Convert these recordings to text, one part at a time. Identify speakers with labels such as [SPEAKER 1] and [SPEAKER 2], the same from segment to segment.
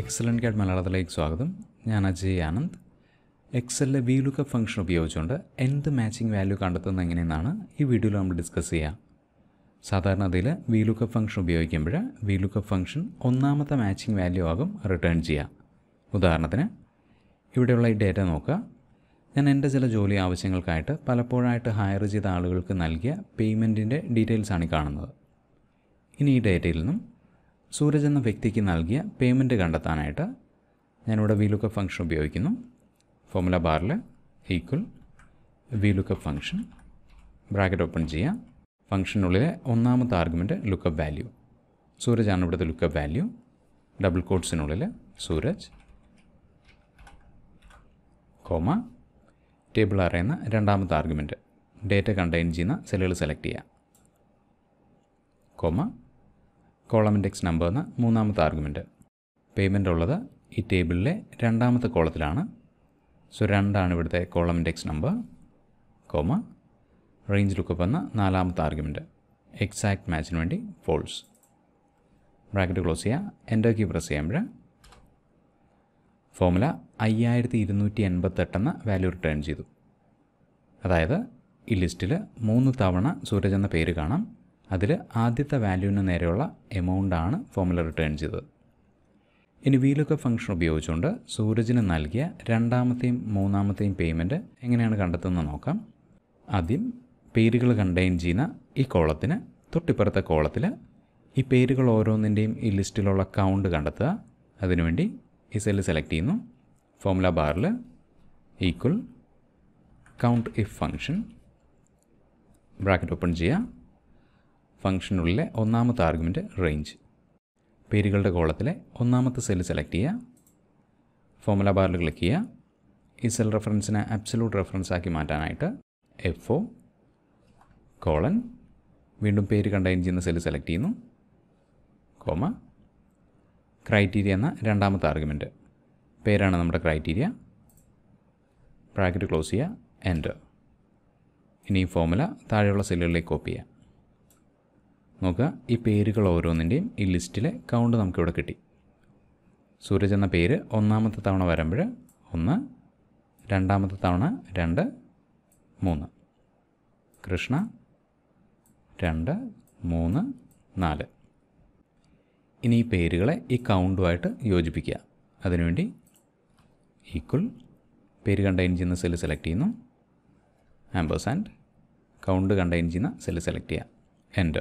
[SPEAKER 1] Excellent guide മലയാളത്തിലേക്ക് സ്വാഗതം ഞാൻ അജയ് ആനന്ദ് എക്സലിലെ വി ലുക്കപ്പ് ഫംഗ്ഷൻ ഉപയോഗിച്ചുകൊണ്ട് എന്ത് മാച്ചിങ് വാല്യൂ കണ്ടെത്തുന്നത് എങ്ങനെയെന്നാണ് ഈ വീഡിയോയിൽ നമ്മൾ ഡിസ്കസ് ചെയ്യുക സാധാരണ അതിൽ വി ലുക്കപ്പ് ഫംഗ്ഷൻ ഉപയോഗിക്കുമ്പോൾ വി ലുക്കപ്പ് ഫംഗ്ഷൻ ഒന്നാമത്തെ മാച്ചിങ് വാല്യൂ ആകും റിട്ടേൺ ചെയ്യുക ഉദാഹരണത്തിന് ഇവിടെയുള്ള ഈ ഡേറ്റ നോക്കുക ഞാൻ എൻ്റെ ചില ജോലി ആവശ്യങ്ങൾക്കായിട്ട് പലപ്പോഴായിട്ട് ഹയർ ചെയ്ത ആളുകൾക്ക് നൽകിയ പേയ്മെൻറ്റിൻ്റെ ഡീറ്റെയിൽസാണ് ഈ കാണുന്നത് ഇനി ഈ ഡേറ്റയിൽ നിന്നും സൂരജ് എന്ന വ്യക്തിക്ക് നൽകിയ പേയ്മെൻറ്റ് കണ്ടെത്താനായിട്ട് ഞാനിവിടെ ലുക്കപ്പ് ഫംഗ്ഷൻ ഉപയോഗിക്കുന്നു ഫോമുല ബാറിൽ equal lookup function bracket open ചെയ്യുക ഫംഗ്ഷനുള്ളിലെ ഒന്നാമത്തെ ആർഗ്യുമെൻറ്റ് ലുക്കപ്പ് വാല്യൂ സൂരജ് ആണ് ഇവിടുത്തെ ലുക്കപ്പ് വാല്യൂ ഡബിൾ കോഡ്സിനുള്ളിൽ സൂരജ് കോമ ടേബിൾ അറിയുന്ന രണ്ടാമത്തെ ആർഗ്യുമെൻറ്റ് ഡേറ്റ കണ്ടെയ്ൻ ചെയ്യുന്ന സെല്ലുകൾ സെലക്ട് ചെയ്യുക കോമ കോളം ഇൻഡെക്സ് നമ്പർ എന്ന മൂന്നാമത്തെ ആർഗ്യുമെൻറ്റ് പേയ്മെൻ്റ് ഉള്ളത് ഈ ടേബിളിലെ രണ്ടാമത്തെ കോളത്തിലാണ് സോ രണ്ടാണ് ഇവിടുത്തെ column index number comma range lookup എന്ന നാലാമത്തെ ആർഗ്യുമെൻറ്റ് എക്സാക്ട് മാച്ചിന് വേണ്ടി ഫോൾസ് ബ്രാക്കറ്റ് ക്ലോസ് ചെയ്യുക എൻ്റെ കീ പ്രസ് ചെയ്യുമ്പോൾ ഫോമുല അയ്യായിരത്തി ഇരുന്നൂറ്റി എൺപത്തെട്ടെന്ന വാല്യൂ റിട്ടേൺ ചെയ്തു അതായത് ഈ ലിസ്റ്റിൽ മൂന്ന് തവണ സൂരജ് എന്ന പേര് കാണാം അതിൽ ആദ്യത്തെ വാല്യൂവിന് നേരെയുള്ള എമൗണ്ടാണ് ഫോമുല റിട്ടേൺ ചെയ്തത് ഇനി വീലൊക്കെ ഫംഗ്ഷൻ ഉപയോഗിച്ചുകൊണ്ട് സൂരജിന് നൽകിയ രണ്ടാമത്തെയും മൂന്നാമത്തെയും പേയ്മെൻറ്റ് എങ്ങനെയാണ് കണ്ടെത്തുന്നത് നോക്കാം ആദ്യം പേരുകൾ കണ്ടെയ്ൻ ചെയ്യുന്ന ഈ കോളത്തിന് തൊട്ടിപ്പുറത്തെ കോളത്തിൽ ഈ പേരുകൾ ഓരോന്നിൻ്റെയും ഈ ലിസ്റ്റിലുള്ള കൗണ്ട് കണ്ടെത്തുക അതിനുവേണ്ടി ഈ സെല്ല് സെലക്ട് ചെയ്യുന്നു ഫോമുല ബാറിൽ equal count if function bracket open ചെയ്യുക ഫംഗ്ഷനുള്ളിലെ ഒന്നാമത്തെ ആർഗ്യുമെൻറ്റ് റേഞ്ച് പേരുകളുടെ കോളത്തിലെ ഒന്നാമത്തെ സെല് സെലക്ട് ചെയ്യുക ഫോമുല ബാറിൽ ക്ലിക്ക് ചെയ്യുക ഈ സെൽ റെഫറൻസിനെ അബ്സലൂട്ട് റെഫറൻസ് ആക്കി മാറ്റാനായിട്ട് എഫ് ഒ കോളൻ വീണ്ടും പേര് കണ്ടെയ്ൻ ചെയ്യുന്ന സെല് സെലക്ട് ചെയ്യുന്നു കോമ ക്രൈറ്റീരിയ എന്ന രണ്ടാമത്തെ ആർഗ്യുമെൻറ്റ് പേരാണ് നമ്മുടെ ക്രൈറ്റീരിയ ബ്രാക്കറ്റ് ക്ലോസ് ചെയ്യുക എൻ്റർ ഇനി ഈ ഫോമുല താഴെയുള്ള സെല്ലുകളിലേക്ക് കോപ്പി ചെയ്യുക നോക്കുക ഈ പേരുകൾ ഓരോന്നിൻ്റെയും ഈ ലിസ്റ്റിലെ കൗണ്ട് നമുക്കിവിടെ കിട്ടി സൂരജ് എന്ന പേര് ഒന്നാമത്തെ തവണ വരുമ്പോൾ ഒന്ന് രണ്ടാമത്തെ തവണ രണ്ട് മൂന്ന് കൃഷ്ണ രണ്ട് മൂന്ന് നാല് ഇനി ഈ പേരുകളെ ഈ കൗണ്ടുമായിട്ട് യോജിപ്പിക്കുക അതിനുവേണ്ടി ഈക്വൽ പേര് കണ്ടെയ്ൻ ചെയ്യുന്ന സെല് സെലക്ട് ചെയ്യുന്നു ആംബേഴ്സ് ആൻഡ് കൗണ്ട് കണ്ടെയ്ൻ ചെയ്യുന്ന സെല് സെലക്ട് ചെയ്യുക എൻ്റെ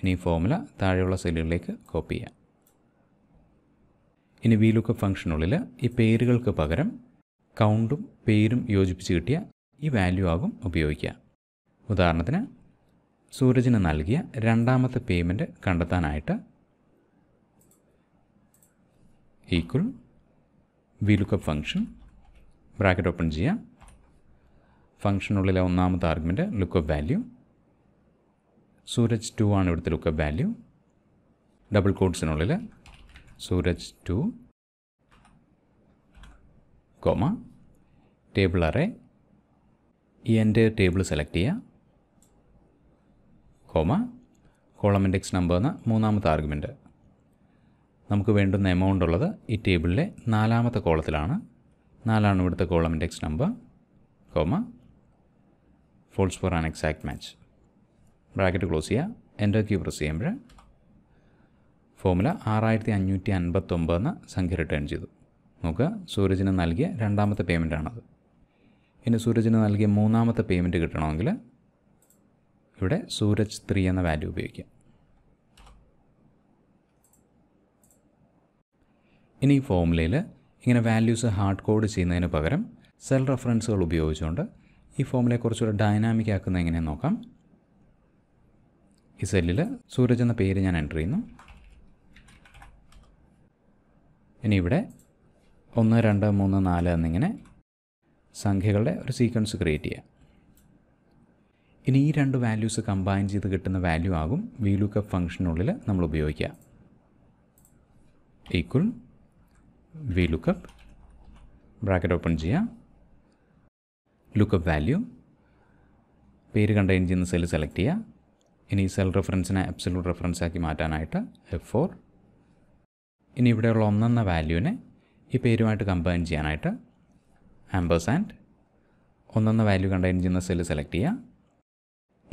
[SPEAKER 1] ഇനി ഫോർമുല താഴെയുള്ള സെല്ലുകളിലേക്ക് കോപ്പി ചെയ്യാം ഇനി വി ലുക്കപ്പ് ഫംഗ്ഷനുള്ളിൽ ഈ പേരുകൾക്ക് പകരം കൗണ്ടും പേരും യോജിപ്പിച്ച് കിട്ടിയ ഈ വാല്യൂ ആകും ഉപയോഗിക്കുക ഉദാഹരണത്തിന് സൂരജിന് നൽകിയ രണ്ടാമത്തെ പേയ്മെൻറ്റ് കണ്ടെത്താനായിട്ട് equal V lookup function bracket open ചെയ്യുക ഫംഗ്ഷനുള്ളിലെ ഒന്നാമത്തെ argument lookup value Suraj two ആണ് ഇവിടുത്തെ ലുക്കപ്പ് വാല്യൂ ഡബിൾ കോഡ്സിനുള്ളിൽ Suraj two comma table array ഈ എൻ്റെ ടേബിൾ സെലക്ട് ചെയ്യുക കോമ കോളം ഇൻഡെക്സ് നമ്പർ എന്ന മൂന്നാമത്തെ ആർഗ്യുമെൻ്റ് നമുക്ക് വേണ്ടുന്ന എമൗണ്ട് ഉള്ളത് ഈ ടേബിളിലെ നാലാമത്തെ കോളത്തിലാണ് നാലാണ് ഇവിടുത്തെ column index number comma false for an exact match bracket close ചെയ്യുക എൻ്റെ ക്യൂ പ്രസ് ചെയ്യുമ്പോൾ ഫോർമുല ആറായിരത്തി അഞ്ഞൂറ്റി അൻപത്തൊമ്പത് എന്ന സംഖ്യ റിട്ടേൺ ചെയ്തു നോക്കുക സൂരജിന് നൽകിയ രണ്ടാമത്തെ ആണത് ഇനി സൂരജിന് നൽകിയ മൂന്നാമത്തെ പേയ്മെൻറ്റ് കിട്ടണമെങ്കിൽ ഇവിടെ സൂരജ് ത്രീ എന്ന വാല്യൂ ഉപയോഗിക്കുക ഇനി ഈ ഫോമുലയിൽ ഇങ്ങനെ വാല്യൂസ് ഹാർഡ് കോഡ് ചെയ്യുന്നതിന് പകരം സെൽ റെഫറൻസുകൾ ഉപയോഗിച്ചുകൊണ്ട് ഈ ഫോമിലെ കുറച്ചുകൂടെ ഡൈനാമിക് ആക്കുന്നത് എങ്ങനെയാണെന്ന് നോക്കാം ഈ സെല്ലിൽ സൂരജ് എന്ന പേര് ഞാൻ എൻ്റർ ചെയ്യുന്നു ഇനി ഇവിടെ ഒന്ന് രണ്ട് മൂന്ന് നാല് എന്നിങ്ങനെ സംഖ്യകളുടെ ഒരു സീക്വൻസ് ക്രിയേറ്റ് ചെയ്യുക ഇനി ഈ രണ്ട് വാല്യൂസ് കമ്പൈൻ ചെയ്ത് കിട്ടുന്ന വാല്യൂ ആകും വി ലുക്കപ്പ് ഫംഗ്ഷനുള്ളിൽ നമ്മൾ ഉപയോഗിക്കുക equal V lookup bracket open ചെയ്യുക ലുക്കപ്പ് വാല്യൂ പേര് കണ്ടെയ്ൻ ചെയ്യുന്ന സെല്ല് സെലക്ട് ചെയ്യുക ഇനി സെൽ റെഫറൻസിനെ അബ്സല്യൂട്ട് റെഫറൻസ് ആക്കി മാറ്റാനായിട്ട് എഫ് ഫോർ ഇനി ഇവിടെയുള്ള ഒന്നെന്ന വാല്യൂവിനെ ഈ പേരുമായിട്ട് കമ്പൈൻ ചെയ്യാനായിട്ട് ആംബേഴ്സ് ആൻഡ് ഒന്നെന്ന വാല്യൂ കണ്ടെയ്ൻ ചെയ്യുന്ന സെല്ല് സെലക്ട് ചെയ്യുക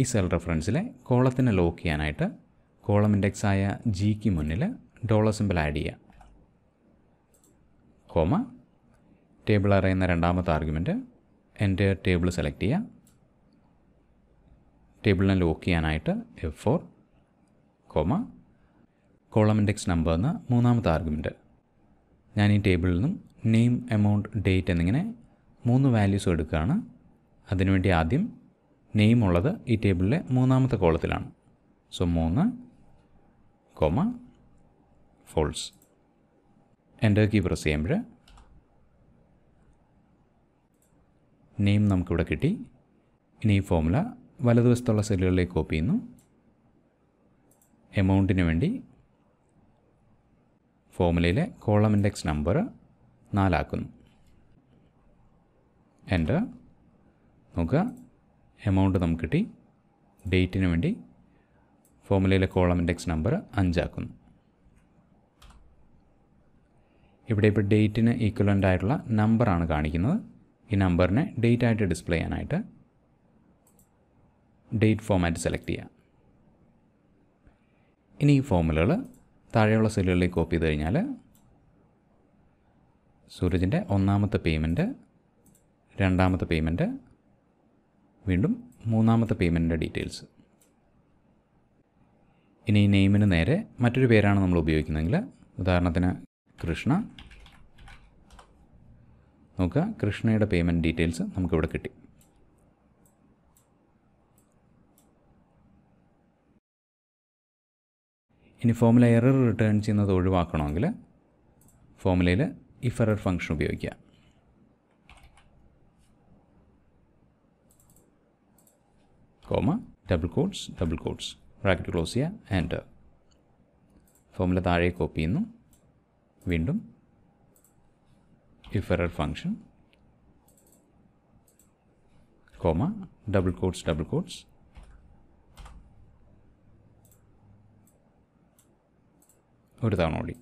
[SPEAKER 1] ഈ സെൽ റെഫറൻസിലെ കോളത്തിനെ ലോക്ക് ചെയ്യാനായിട്ട് കോളം ഇൻഡെക്സ് ആയ ജിക്ക് മുന്നിൽ ഡോളർ സിമ്പിൾ ആഡ് ചെയ്യുക കോമ ടേബിൾ അറിയുന്ന രണ്ടാമത്തെ ആർഗ്യുമെൻറ്റ് എൻ്റെ ടേബിൾ സെലക്ട് ചെയ്യുക ടേബിളിനെ ലോക്ക് ചെയ്യാനായിട്ട് F four comma column index number എന്ന മൂന്നാമത്തെ ആർഗ്യുമെൻറ്റ് ഞാൻ ഈ ടേബിളിൽ നിന്നും നെയിം എമൗണ്ട് ഡേറ്റ് എന്നിങ്ങനെ മൂന്ന് വാല്യൂസ് എടുക്കുകയാണ് അതിനുവേണ്ടി ആദ്യം നെയിം ഉള്ളത് ഈ ടേബിളിലെ മൂന്നാമത്തെ കോളത്തിലാണ് സോ മൂന്ന് കോമ ഫോൾസ് എൻ്റെ കീ പ്രസ് ചെയ്യുമ്പോൾ നെയിം നമുക്കിവിടെ കിട്ടി ഇനി ഈ ഫോമുല വലതുവശത്തുള്ള സെല്ലുകളിലേക്ക് കോപ്പി ചെയ്യുന്നു എമൗണ്ടിന് വേണ്ടി ഫോമുലയിലെ കോളം ഇൻഡെക്സ് നമ്പർ നാലാക്കുന്നു എൻ്റർ നോക്കുക എമൗണ്ട് നമുക്ക് കിട്ടി ഡേറ്റിന് വേണ്ടി ഫോമുലയിലെ കോളം ഇൻഡെക്സ് നമ്പർ അഞ്ചാക്കുന്നു ഇവിടെ ഇപ്പോൾ ഡേറ്റിന് ഈക്വലൻ്റ് ആയിട്ടുള്ള നമ്പറാണ് കാണിക്കുന്നത് ഈ നമ്പറിനെ ഡേറ്റ് ആയിട്ട് ഡിസ്പ്ലേ ചെയ്യാനായിട്ട് ഡേറ്റ് ഫോമാറ്റ് സെലക്ട് ചെയ്യാം ഇനി ഈ ഫോമുലകൾ താഴെയുള്ള സെല്ലുകളിലേക്ക് കോപ്പി ചെയ്ത് കഴിഞ്ഞാൽ സൂരജിൻ്റെ ഒന്നാമത്തെ പേയ്മെൻറ്റ് രണ്ടാമത്തെ പേയ്മെൻറ്റ് വീണ്ടും മൂന്നാമത്തെ പേയ്മെൻറ്റിൻ്റെ ഡീറ്റെയിൽസ് ഇനി ഈ നെയിമിന് നേരെ മറ്റൊരു പേരാണ് നമ്മൾ ഉപയോഗിക്കുന്നതെങ്കിൽ ഉദാഹരണത്തിന് കൃഷ്ണ നോക്കുക കൃഷ്ണയുടെ പേയ്മെൻറ്റ് ഡീറ്റെയിൽസ് നമുക്കിവിടെ കിട്ടി ഇനി ഫോമുല എറർ റിട്ടേൺ ചെയ്യുന്നത് ഒഴിവാക്കണമെങ്കിൽ ഫോമുലയിൽ ഇഫ് എറർ ഫംഗ്ഷൻ ഉപയോഗിക്കുക comma double quotes double quotes bracket close ചെയ്യുക ആൻഡ് ഫോമുല താഴെ കോപ്പി ചെയ്യുന്നു വീണ്ടും if error function comma double quotes double quotes ഒരു തവണ കൂടി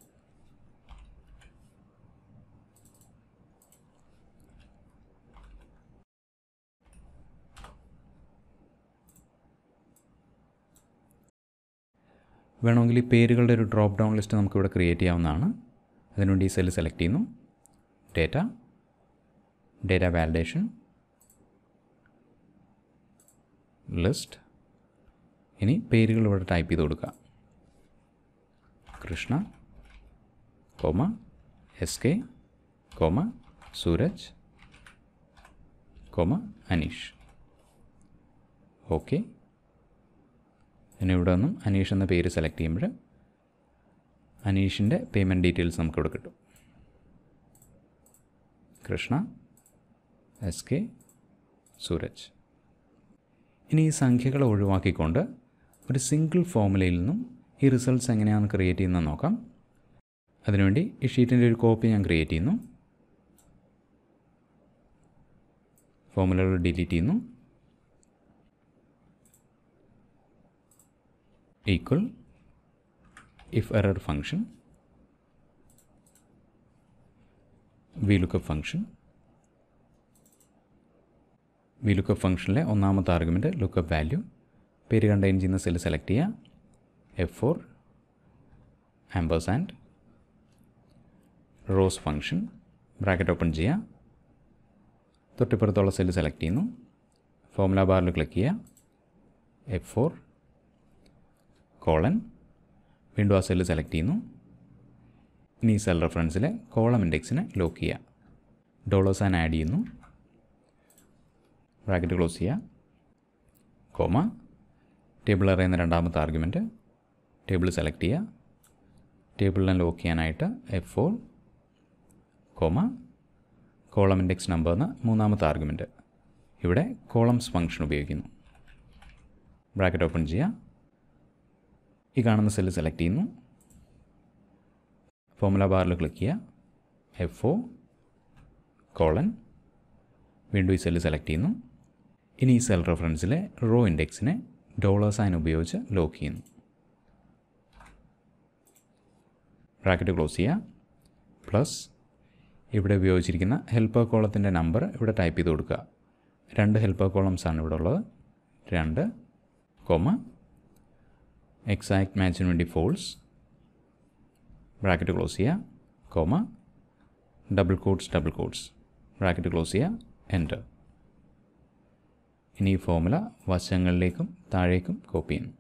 [SPEAKER 1] വേണമെങ്കിൽ ഈ പേരുകളുടെ ഒരു ഡ്രോപ്പ് ഡൗൺ ലിസ്റ്റ് നമുക്കിവിടെ ക്രിയേറ്റ് ചെയ്യാവുന്നതാണ് അതിനുവേണ്ടി ഈ സെല് സെലക്ട് ചെയ്യുന്നു ഡേറ്റ ഡേറ്റ വാലിഡേഷൻ ലിസ്റ്റ് ഇനി പേരുകൾ ഇവിടെ ടൈപ്പ് ചെയ്ത് കൊടുക്കുക Krishna comma S K comma Sooraj comma Aneesh okay ഇനി ഇവിടെ നിന്നും അനീഷ് എന്ന പേര് സെലക്ട് ചെയ്യുമ്പോൾ അനീഷിൻ്റെ പേയ്മെൻറ്റ് ഡീറ്റെയിൽസ് നമുക്കിവിടെ കിട്ടും കൃഷ്ണ എസ് കെ സൂരജ് ഇനി ഈ സംഖ്യകളെ ഒഴിവാക്കിക്കൊണ്ട് ഒരു സിംഗിൾ ഫോർമുലയിൽ നിന്നും ഈ റിസൾട്ട്സ് എങ്ങനെയാണ് ക്രിയേറ്റ് ചെയ്യുന്നത് നോക്കാം അതിനുവേണ്ടി ഈ ഷീറ്റിൻ്റെ ഒരു കോപ്പി ഞാൻ ക്രിയേറ്റ് ചെയ്യുന്നു ഫോമുലകൾ ഡിലീറ്റ് ചെയ്യുന്നു equal if error function V lookup function V lookup ഫങ്ഷനിലെ ഒന്നാമത്തെ ആർഗ്യുമെൻറ്റ് ലുക്കപ്പ് വാല്യൂ പേര് കണ്ടെയ്ൻ ചെയ്യുന്ന സെല് സെലക്ട് ചെയ്യുക F four ampersand rows function bracket open ചെയ്യുക തൊട്ടിപ്പുറത്തുള്ള സെല്ല് സെലക്ട് ചെയ്യുന്നു ഫോമുല ബാറിൽ ക്ലിക്ക് ചെയ്യുക എഫ് ഫോർ കോളൻ വീണ്ടും ആ സെല്ല് സെലക്ട് ചെയ്യുന്നു ഇനി ഈ സെൽ റെഫറൻസിലെ കോളം ഇൻഡെക്സിനെ ലോക്ക് ചെയ്യുക ഡോളേഴ്സ് ആൻ ആഡ് ചെയ്യുന്നു ബ്രാക്കറ്റ് ക്ലോസ് ചെയ്യുക കോമ ടേബിൾ അറിയുന്ന രണ്ടാമത്തെ ആർഗ്യുമെൻറ്റ് ടേബിൾ സെലക്ട് ചെയ്യുക ടേബിളിനെ ലോക്ക് ചെയ്യാനായിട്ട് F four comma column index number എന്ന മൂന്നാമത്തെ ആർഗ്യുമെൻറ്റ് ഇവിടെ കോളംസ് ഫംഗ്ഷൻ ഉപയോഗിക്കുന്നു ബ്രാക്കറ്റ് ഓപ്പൺ ചെയ്യുക ഈ കാണുന്ന സെല്ല് സെലക്ട് ചെയ്യുന്നു ഫോമുല ബാറിൽ ക്ലിക്ക് ചെയ്യുക എഫ് ഒ കോളൻ വീണ്ടും ഈ സെല്ല് സെലക്ട് ചെയ്യുന്നു ഇനി ഈ സെൽ റെഫറൻസിലെ റോ ഇൻഡെക്സിനെ ഡോളേഴ്സ് ആയി ഉപയോഗിച്ച് ലോക്ക് ചെയ്യുന്നു ബ്രാക്കറ്റ് ക്ലോസ് ചെയ്യുക പ്ലസ് ഇവിടെ ഉപയോഗിച്ചിരിക്കുന്ന ഹെൽപ്പർ കോളത്തിൻ്റെ നമ്പർ ഇവിടെ ടൈപ്പ് ചെയ്ത് കൊടുക്കുക രണ്ട് ഹെൽപ്പർ കോളംസ് ആണ് ഇവിടെ ഉള്ളത് രണ്ട് കോമ എക്സാക്ട് മാച്ചിന് വേണ്ടി ഫോൾസ് ബ്രാക്കറ്റ് ക്ലോസ് ചെയ്യുക comma double quotes double quotes bracket close ചെയ്യുക എൻ്റർ ഇനി ഈ ഫോമുല വശങ്ങളിലേക്കും താഴേക്കും കോപ്പി ചെയ്യുന്നു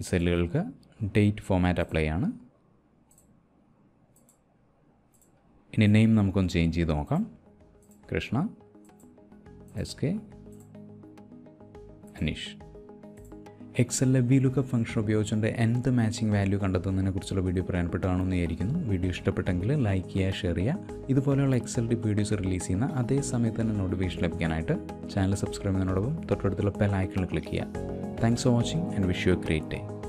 [SPEAKER 1] ഈ സെല്ലുകൾക്ക് ഡേറ്റ് ഫോമാറ്റ് അപ്ലൈ ആണ് ഇനി നെയിം നമുക്കൊന്ന് ചേഞ്ച് ചെയ്ത് നോക്കാം കൃഷ്ണ എസ് കെ അനീഷ് എക്സലിലെ വി ലുക്കപ്പ് ഫംഗ്ഷൻ ഉപയോഗിച്ചുകൊണ്ട് എന്ത് മാച്ചിങ് വാല്യൂ കുറിച്ചുള്ള വീഡിയോ പ്രധാനപ്പെട്ടതാണെന്ന് വിചാരിക്കുന്നു വീഡിയോ ഇഷ്ടപ്പെട്ടെങ്കിൽ ലൈക്ക് ചെയ്യുക ഷെയർ ചെയ്യുക ഇതുപോലെയുള്ള എക്സൽ വീഡിയോസ് റിലീസ് ചെയ്യുന്ന അതേ സമയത്ത് തന്നെ നോട്ടിഫിക്കേഷൻ ലഭിക്കാനായിട്ട് ചാനൽ സബ്സ്ക്രൈബ് ചെയ്യുന്നതിനോടൊപ്പം തൊട്ടടുത്തുള്ള ബെൽ ഐക്കണിൽ ക്ലിക്ക് ചെയ്യുക Thanks for watching and wish you a great day.